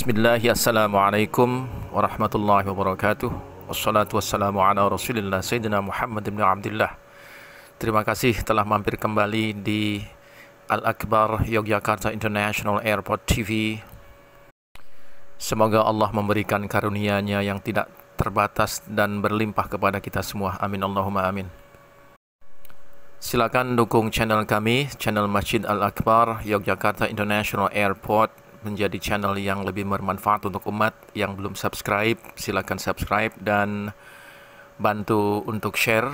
Bismillah, Assalamualaikum warahmatullahi wabarakatuh Wassalatu wassalamu ala rasulillah Sayyidina Muhammad ibn Abdullah Terima kasih telah mampir kembali di Al-Akbar Yogyakarta International Airport TV Semoga Allah memberikan karunia-Nya yang tidak terbatas dan berlimpah kepada kita semua Amin Allahumma amin Silakan dukung channel kami, channel Masjid Al-Akbar Yogyakarta International Airport menjadi channel yang lebih bermanfaat untuk umat yang belum subscribe silahkan subscribe dan bantu untuk share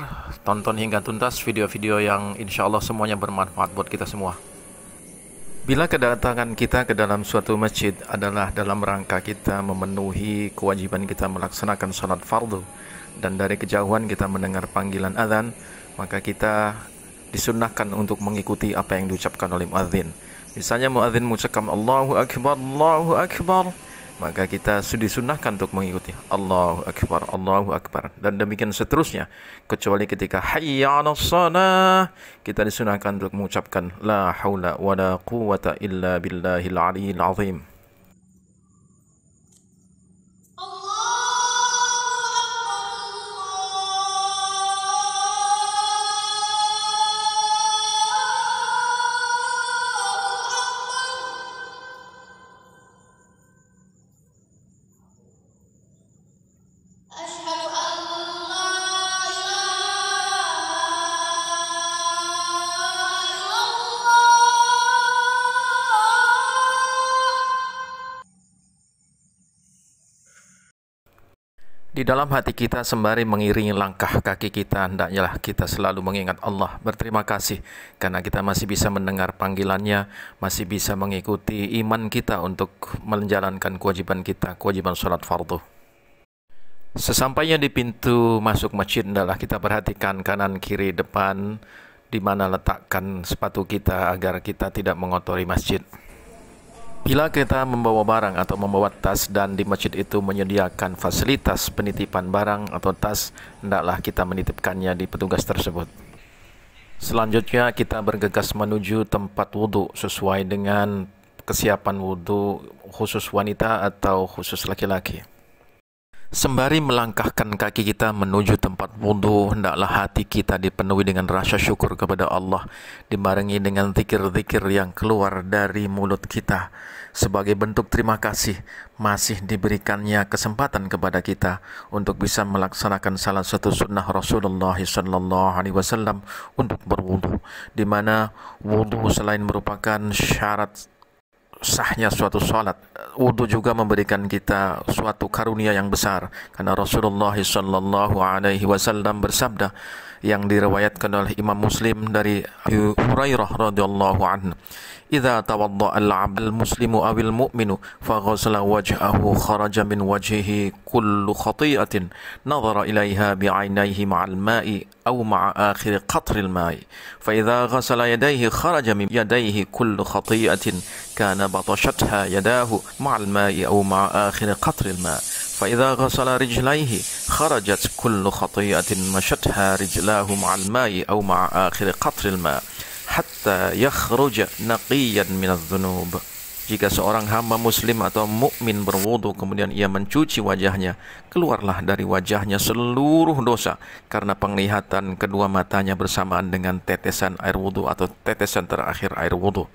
tonton hingga tuntas video-video yang insya Allah semuanya bermanfaat buat kita semua bila kedatangan kita ke dalam suatu masjid adalah dalam rangka kita memenuhi kewajiban kita melaksanakan sholat fardu dan dari kejauhan kita mendengar panggilan azan maka kita disunahkan untuk mengikuti apa yang diucapkan oleh muadzin. Misalnya muadzin mengucapkan Allahu Akbar, Allahu Akbar, maka kita sudah sunnahkan untuk mengikuti Allahu Akbar, Allahu Akbar dan demikian seterusnya kecuali ketika hayya 'alas salah kita disunnahkan untuk mengucapkan la haula wa la quwwata illa billahil aliyyil 'azim. Di dalam hati kita sembari mengiringi langkah kaki kita, hendaknya lah kita selalu mengingat Allah, berterima kasih karena kita masih bisa mendengar panggilannya, masih bisa mengikuti iman kita untuk menjalankan kewajiban kita, kewajiban sholat fardu. Sesampainya di pintu masuk masjid, hendaklah kita perhatikan kanan, kiri, depan, di mana letakkan sepatu kita agar kita tidak mengotori masjid. Bila kita membawa barang atau membawa tas dan di masjid itu menyediakan fasilitas penitipan barang atau tas, hendaklah kita menitipkannya di petugas tersebut. Selanjutnya kita bergegas menuju tempat wudhu sesuai dengan kesiapan wudhu khusus wanita atau khusus laki-laki. Sembari melangkahkan kaki kita menuju tempat wudhu, hendaklah hati kita dipenuhi dengan rasa syukur kepada Allah, dibarengi dengan zikir-zikir yang keluar dari mulut kita. Sebagai bentuk terima kasih, masih diberikannya kesempatan kepada kita untuk bisa melaksanakan salah satu sunnah Rasulullah SAW untuk berwudhu, di mana wudhu selain merupakan syarat sahnya suatu sholat wudhu juga memberikan kita suatu karunia yang besar karena Rasulullah Shallallahu Alaihi Wasallam bersabda yang diriwayatkan oleh Imam Muslim dari Hurairah radhiyallahu anhu "Idza tawadda al abdul muslimu aw al-mu'minu faghasala wajhahu kharaja min wajhihi kullu khati'atin nadhara ilaiha bi'ainaihi ma'al ma'i aw ma'a akhir qatri al-ma'i fa idza ghasala yadayhi kharaja min yadayhi kullu khati'atin kana بطشتها يداه مع الماء أو مع آخر قطر الماء فإذا غسل رجليه خرجت كل خطيئة مشتها رجلاه مع الماء أو مع آخر قطر الماء hatta yakhruja naqiyan minadz dzunub. Jika seorang hamba muslim atau mukmin berwudu kemudian ia mencuci wajahnya, keluarlah dari wajahnya seluruh dosa karena penglihatan kedua matanya bersamaan dengan tetesan air wudu atau tetesan terakhir air wudu.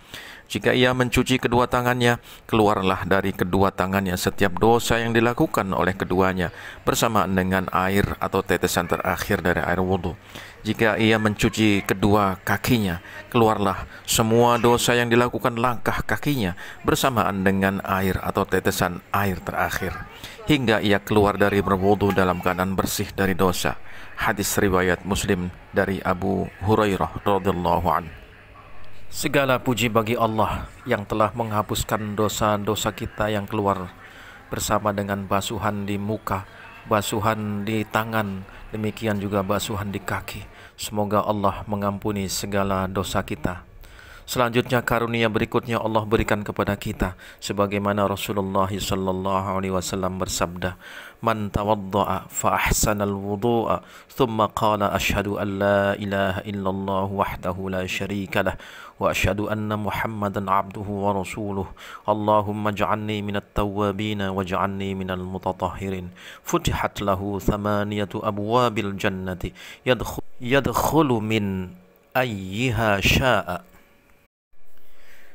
Jika ia mencuci kedua tangannya, keluarlah dari kedua tangannya setiap dosa yang dilakukan oleh keduanya bersamaan dengan air atau tetesan terakhir dari air wudhu. Jika ia mencuci kedua kakinya, keluarlah semua dosa yang dilakukan langkah kakinya bersamaan dengan air atau tetesan air terakhir hingga ia keluar dari berwudhu dalam keadaan bersih dari dosa. Hadis riwayat Muslim dari Abu Hurairah radhiyallahu anhu. Segala puji bagi Allah yang telah menghapuskan dosa-dosa kita yang keluar bersama dengan basuhan di muka, basuhan di tangan, demikian juga basuhan di kaki. Semoga Allah mengampuni segala dosa kita. Selanjutnya karunia berikutnya Allah berikan kepada kita sebagaimana Rasulullah sallallahu alaihi wasallam bersabda, "Man tawaddaa fa ahsanal wudhu'a, thumma qala asyhadu an la ilaha illallah wahdahu la syarikalah wa asyhadu anna Muhammadan abduhu wa rasuluh. Allahumma ij'alni minat tawwabin waj'alni minal mutatahhirin." Futihat lahu thamaniyatu abwabil jannati yadkhulu yadkhulu min ayyiha syaa'a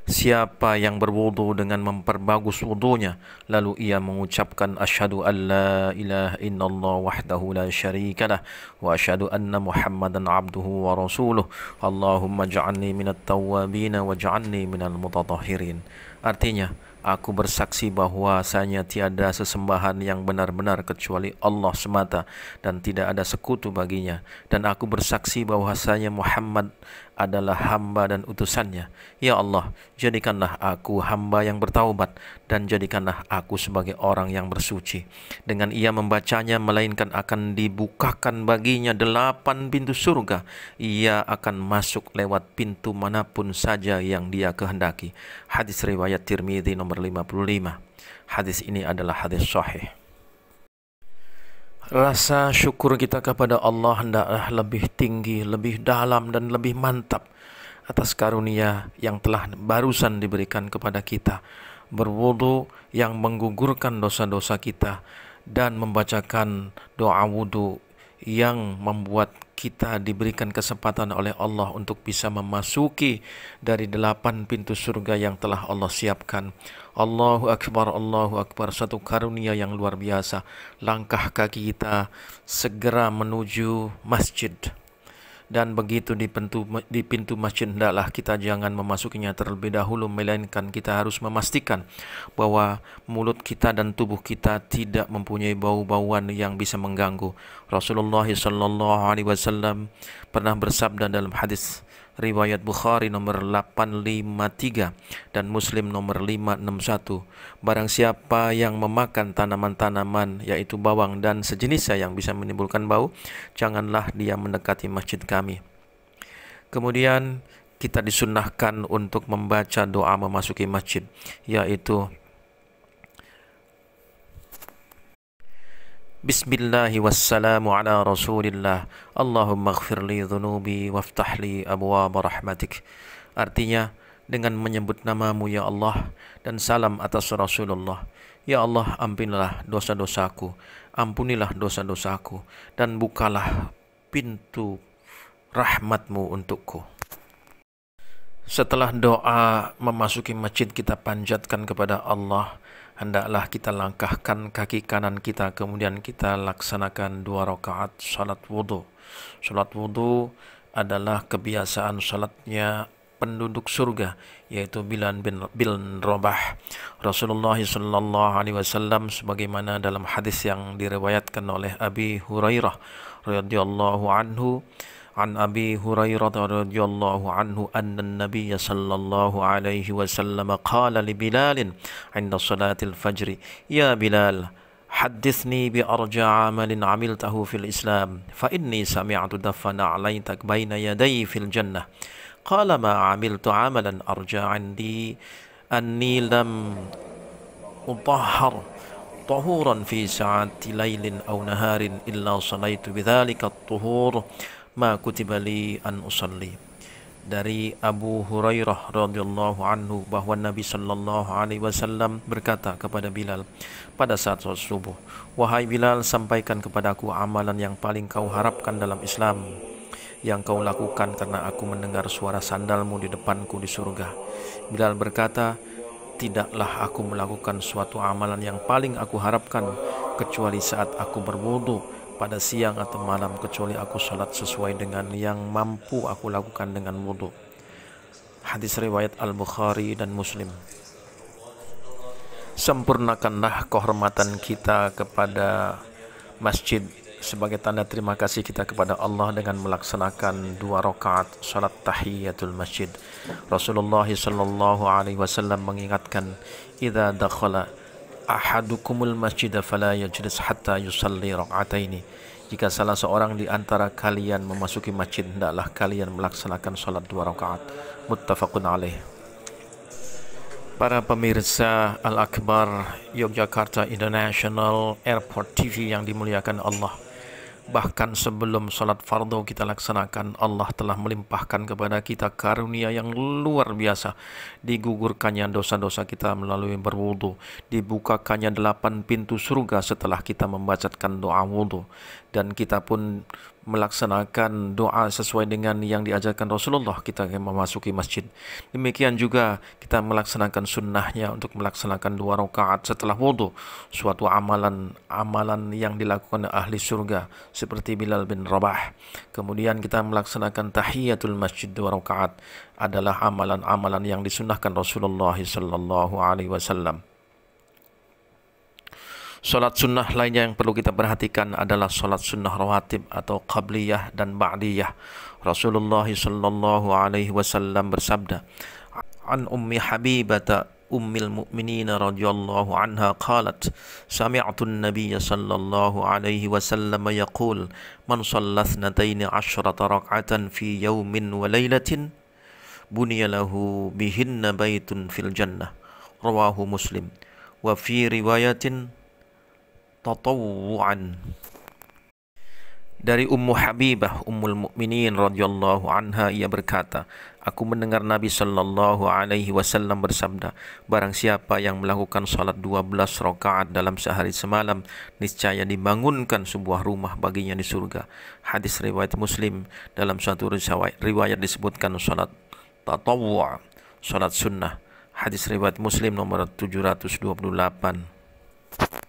Siapa yang berwudu dengan memperbagus wudunya lalu ia mengucapkan asyhadu alla ilaha illallah wahdahu la syarikalah wa asyhadu anna muhammadan abduhu wa rasuluh Allahumma ja'alni minat tawwabin waj'alni minal mutatahhirin artinya aku bersaksi bahawa bahwasanya tiada sesembahan yang benar-benar kecuali Allah semata dan tidak ada sekutu baginya dan aku bersaksi bahawa bahwasanya Muhammad adalah hamba dan utusannya. Ya Allah, jadikanlah aku hamba yang bertaubat dan jadikanlah aku sebagai orang yang bersuci. Dengan ia membacanya, melainkan akan dibukakan baginya delapan pintu surga. Ia akan masuk lewat pintu manapun saja yang dia kehendaki. Hadis riwayat Tirmidzi nomor 55. Hadis ini adalah hadis sahih. Rasa syukur kita kepada Allah hendaklah lebih tinggi, lebih dalam dan lebih mantap atas karunia yang telah barusan diberikan kepada kita. Berwudu yang menggugurkan dosa-dosa kita dan membacakan doa wudu yang membuat kita diberikan kesempatan oleh Allah untuk bisa memasuki dari delapan pintu surga yang telah Allah siapkan. Allahu Akbar, Allahu Akbar, satu karunia yang luar biasa. Langkah kaki kita segera menuju masjid. Dan begitu di pintu, di pintu masjid, hendaklah kita jangan memasukinya terlebih dahulu, melainkan kita harus memastikan bahwa mulut kita dan tubuh kita tidak mempunyai bau-bauan yang bisa mengganggu. Rasulullah SAW pernah bersabda dalam hadis riwayat Bukhari nomor 853 dan Muslim nomor 561. Barang siapa yang memakan tanaman-tanaman yaitu bawang dan sejenisnya yang bisa menimbulkan bau, janganlah dia mendekati masjid kami. Kemudian kita disunnahkan untuk membaca doa memasuki masjid yaitu Bismillahi wassalamu ala rasulillah Allahumma gfirli dhunubi waftahli abwaba rahmatik Artinya dengan menyebut namamu ya Allah dan salam atas Rasulullah Ya Allah ampunilah dosa-dosaku Ampunilah dosa-dosaku dan bukalah pintu rahmatmu untukku Setelah doa memasuki masjid kita panjatkan kepada Allah hendaklah kita langkahkan kaki kanan kita kemudian kita laksanakan dua rakaat salat wudhu salat wudhu adalah kebiasaan salatnya penduduk surga yaitu Bilal bin, bin Rabah Rasulullah sallallahu alaihi wasallam sebagaimana dalam hadis yang diriwayatkan oleh Abi Hurairah radhiyallahu anhu عن أبي هريرة رضي الله عنه أن النبي صلى الله عليه وسلم قال لبلال عند صلاة الفجر يا بلال حدثني بأرجى عمل عملته في الإسلام فإني سمعت دفن نعليتك بين يدي في الجنة قال ما عملت عملا أرجى عندي أني لم أطهر طهورا في ساعة ليل أو نهار إلا صليت بذلك الطهور ma kutibali an usalli dari Abu Hurairah radhiyallahu anhu bahwa Nabi sallallahu alaihi wasallam berkata kepada Bilal pada saat salat subuh, "Wahai Bilal, sampaikan kepadaku amalan yang paling kau harapkan dalam Islam yang kau lakukan karena aku mendengar suara sandalmu di depanku di surga." Bilal berkata, "Tidaklah aku melakukan suatu amalan yang paling aku harapkan kecuali saat aku berwudu." pada siang atau malam kecuali aku sholat sesuai dengan yang mampu aku lakukan dengan wudhu hadis riwayat Al-Bukhari dan Muslim sempurnakanlah kehormatan kita kepada masjid sebagai tanda terima kasih kita kepada Allah dengan melaksanakan dua rakaat salat tahiyatul masjid. Rasulullah sallallahu alaihi wasallam mengingatkan, "Idza dakhala ahadukumul masjid fala yajlis hatta yusalli raka'ataini jika salah seorang di antara kalian memasuki masjid hendaklah kalian melaksanakan salat dua rakaat muttafaqun alaih Para pemirsa Al Akbar Yogyakarta International Airport TV yang dimuliakan Allah Bahkan sebelum sholat fardhu kita laksanakan, Allah telah melimpahkan kepada kita karunia yang luar biasa. Digugurkannya dosa-dosa kita melalui berwudu. Dibukakannya delapan pintu surga setelah kita membacakan doa wudu. Dan kita pun melaksanakan doa sesuai dengan yang diajarkan Rasulullah kita memasuki masjid. Demikian juga kita melaksanakan sunnahnya untuk melaksanakan dua rakaat setelah wudhu. Suatu amalan amalan yang dilakukan ahli surga seperti Bilal bin Rabah. Kemudian kita melaksanakan tahiyatul masjid dua rakaat adalah amalan-amalan yang disunahkan Rasulullah sallallahu alaihi wasallam. Solat sunnah lainnya yang perlu kita perhatikan adalah solat sunnah rawatib atau qabliyah dan ba'diyah. Rasulullah sallallahu alaihi wasallam bersabda, "An ummi Habibata ummil mu'minin radhiyallahu anha qalat, sami'tu an-nabiy sallallahu alaihi wasallam yaqul, man shalla thnatayn ashrata raka'atan fi yawmin wa lailatin buniya lahu bihinna baitun fil jannah." Rawahu Muslim. Wa fi riwayatin tatawu'an dari Ummu Habibah Ummul Mukminin radhiyallahu anha ia berkata aku mendengar Nabi sallallahu alaihi wasallam bersabda barang siapa yang melakukan salat 12 rakaat dalam sehari semalam niscaya dibangunkan sebuah rumah baginya di surga hadis riwayat Muslim dalam suatu riwayat disebutkan salat tatawwu salat sunnah hadis riwayat Muslim nomor 728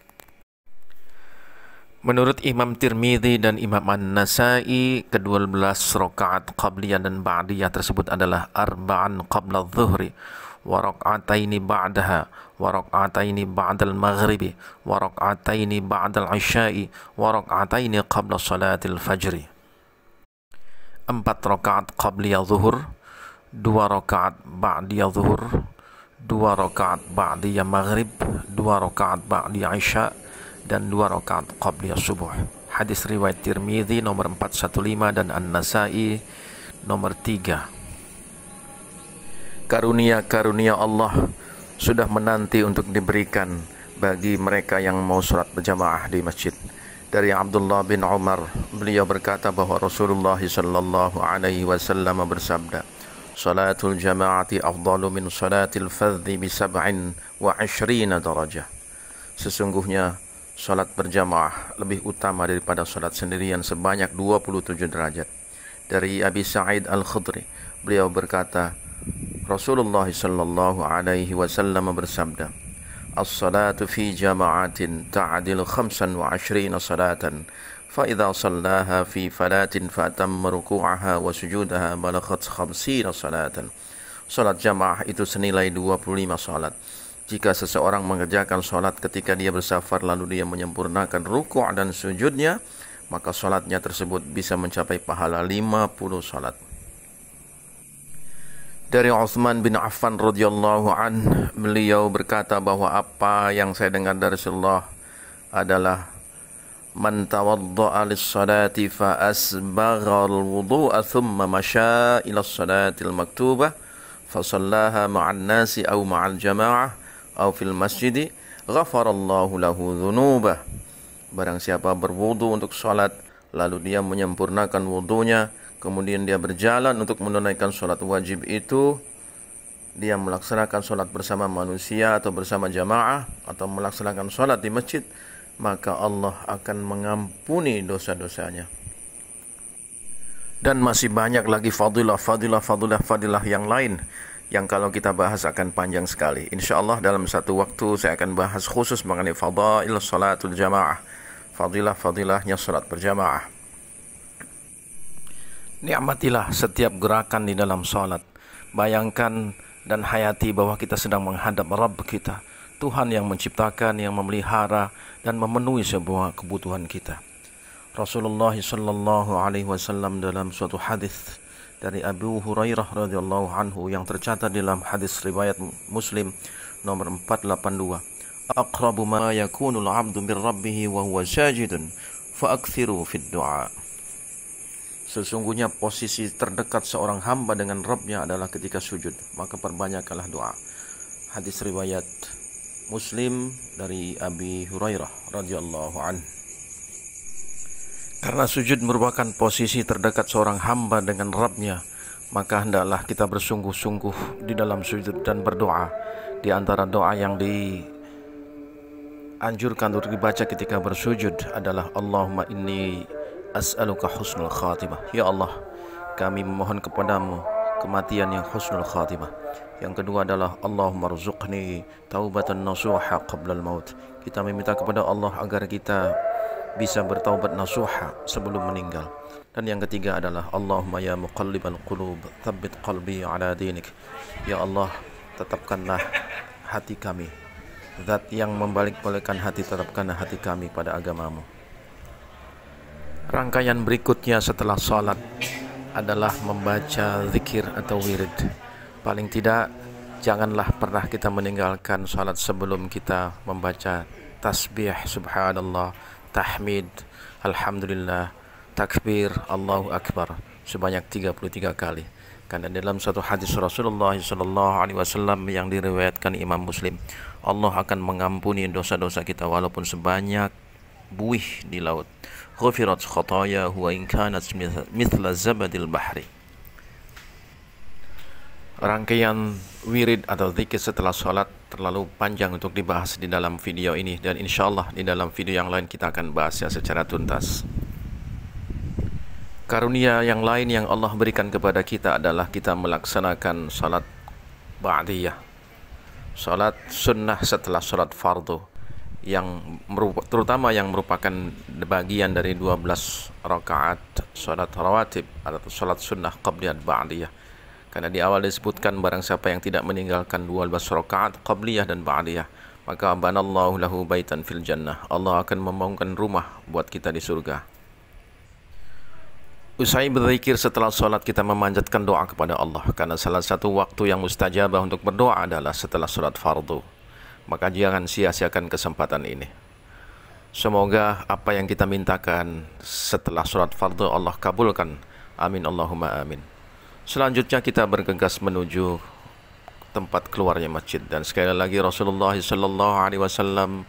Menurut Imam Tirmidzi dan Imam An-Nasai, kedua belas rakaat qabliyah dan ba'diyah tersebut adalah arba'an qabla dhuhri wa raka'ataini ba'daha wa raka'ataini ba'dal maghribi wa raka'ataini ba'dal isya'i wa ini qabla salatil fajri. Empat rakaat qabliyah zuhur, dua rakaat ba'diyah zuhur, dua rakaat ba'diyah maghrib, dua rakaat ba'diyah isya' dan dua rakaat qabliyah subuh. Hadis riwayat Tirmidzi nomor 415 dan An-Nasa'i nomor 3. Karunia-karunia Allah sudah menanti untuk diberikan bagi mereka yang mau surat berjamaah di masjid. Dari Abdullah bin Umar, beliau berkata bahwa Rasulullah sallallahu alaihi wasallam bersabda, "Salatul jama'ati afdalu min salatil fadhi bi sab'in wa darajah." Sesungguhnya Salat berjamaah lebih utama daripada salat sendirian sebanyak 27 derajat. Dari Abi Sa'id Al-Khudri, beliau berkata, Rasulullah sallallahu alaihi wasallam bersabda, "As-salatu fi jama'atin ta'dilu 25 salatan." فإذا صلاها في فلاة فأتم ركوعها وسجودها بلغت خمسين صلاة Salat jamaah itu senilai 25 salat. Jika seseorang mengerjakan sholat ketika dia bersafar lalu dia menyempurnakan ruku' dan sujudnya, maka sholatnya tersebut bisa mencapai pahala 50 sholat. Dari Utsman bin Affan radhiyallahu an, beliau berkata bahwa apa yang saya dengar dari Rasulullah adalah man tawadda'a lis-salati fa asbagha al-wudu'a thumma masha ila as maktubah fa sallaha ma'an nasi aw ma'al jama'ah au fil masjidi ghafarallahu lahu dhunubah. Barang siapa berwudu untuk sholat, lalu dia menyempurnakan wudunya, kemudian dia berjalan untuk menunaikan sholat wajib itu, dia melaksanakan sholat bersama manusia atau bersama jamaah atau melaksanakan sholat di masjid, maka Allah akan mengampuni dosa-dosanya. Dan masih banyak lagi fadilah, fadilah, fadilah, fadilah yang lain yang kalau kita bahas akan panjang sekali. Insya Allah dalam satu waktu saya akan bahas khusus mengenai fadail salatul jamaah. Fadilah-fadilahnya salat berjamaah. Nikmatilah setiap gerakan di dalam salat. Bayangkan dan hayati bahwa kita sedang menghadap Rabb kita. Tuhan yang menciptakan, yang memelihara dan memenuhi semua kebutuhan kita. Rasulullah sallallahu alaihi wasallam dalam suatu hadis dari Abu Hurairah radhiyallahu anhu yang tercatat dalam hadis riwayat Muslim nomor 482. Aqrabu ma yakunu al-'abdu min rabbih wa huwa sajidun fa'akthiru fid du'a. Sesungguhnya posisi terdekat seorang hamba dengan Rabbnya adalah ketika sujud, maka perbanyaklah doa. Hadis riwayat Muslim dari Abi Hurairah radhiyallahu anhu. Karena sujud merupakan posisi terdekat seorang hamba dengan Rabbnya, maka hendaklah kita bersungguh-sungguh di dalam sujud dan berdoa. Di antara doa yang dianjurkan untuk dibaca ketika bersujud adalah Allahumma inni as'aluka husnul khatimah. Ya Allah, kami memohon kepadamu kematian yang husnul khatimah. Yang kedua adalah Allahumma rzuqni taubatan nasuha qabla al-maut. Kita meminta kepada Allah agar kita bisa bertaubat nasuha sebelum meninggal. Dan yang ketiga adalah Allahumma ya muqallibal qulub, tsabbit qalbi ala dinik. Ya Allah, tetapkanlah hati kami. Zat yang membalik-balikkan hati, tetapkanlah hati kami pada agamamu. Rangkaian berikutnya setelah salat adalah membaca zikir atau wirid. Paling tidak janganlah pernah kita meninggalkan salat sebelum kita membaca tasbih subhanallah tahmid alhamdulillah takbir Allahu akbar sebanyak 33 kali karena dalam satu hadis Rasulullah Shallallahu Alaihi Wasallam yang diriwayatkan Imam Muslim, Allah akan mengampuni dosa-dosa kita walaupun sebanyak buih di laut. Ghafirat khotoya huwa in kanat mithla zabadil bahri. Rangkaian wirid atau zikir setelah sholat terlalu panjang untuk dibahas di dalam video ini dan insya Allah di dalam video yang lain kita akan bahasnya secara tuntas. Karunia yang lain yang Allah berikan kepada kita adalah kita melaksanakan sholat ba'diyah. Sholat sunnah setelah sholat fardu yang terutama yang merupakan bagian dari 12 rakaat sholat rawatib atau sholat sunnah qabliyat ba'diyah karena di awal disebutkan barang siapa yang tidak meninggalkan 12 rakaat qabliyah dan ba'diyah, maka banallahu lahu baitan fil jannah. Allah akan membangunkan rumah buat kita di surga. Usai berzikir setelah sholat kita memanjatkan doa kepada Allah Karena salah satu waktu yang mustajabah untuk berdoa adalah setelah sholat fardu Maka jangan sia-siakan kesempatan ini Semoga apa yang kita mintakan setelah sholat fardu Allah kabulkan Amin Allahumma amin Selanjutnya kita bergegas menuju tempat keluarnya masjid dan sekali lagi Rasulullah Shallallahu Alaihi Wasallam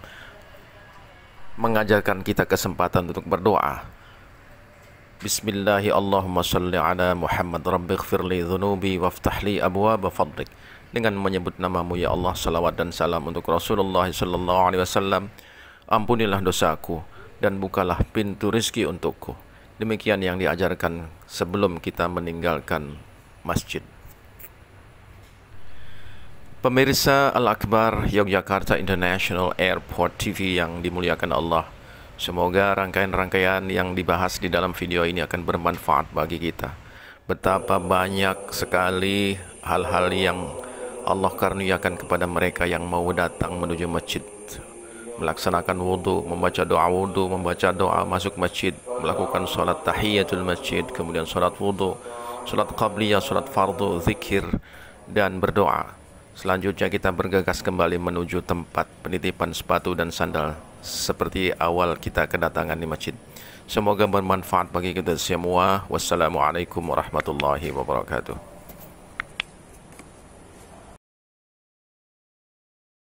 mengajarkan kita kesempatan untuk berdoa. Bismillahi Allahumma salli ala Muhammad Rabbighfirli dhunubi waftah li abwaaba fadlik. Dengan menyebut namamu ya Allah salawat dan salam untuk Rasulullah sallallahu alaihi wasallam. Ampunilah dosaku dan bukalah pintu rizki untukku. Demikian yang diajarkan sebelum kita meninggalkan masjid. Pemirsa Al-Akbar Yogyakarta International Airport TV yang dimuliakan Allah, semoga rangkaian-rangkaian yang dibahas di dalam video ini akan bermanfaat bagi kita. Betapa banyak sekali hal-hal yang Allah karuniakan kepada mereka yang mau datang menuju masjid melaksanakan wudhu, membaca doa wudhu, membaca doa masuk masjid, melakukan sholat tahiyatul masjid, kemudian sholat wudhu, solat qabliyah, solat fardu, zikir dan berdoa. Selanjutnya kita bergegas kembali menuju tempat penitipan sepatu dan sandal seperti awal kita kedatangan di masjid. Semoga bermanfaat bagi kita semua. Wassalamualaikum warahmatullahi wabarakatuh.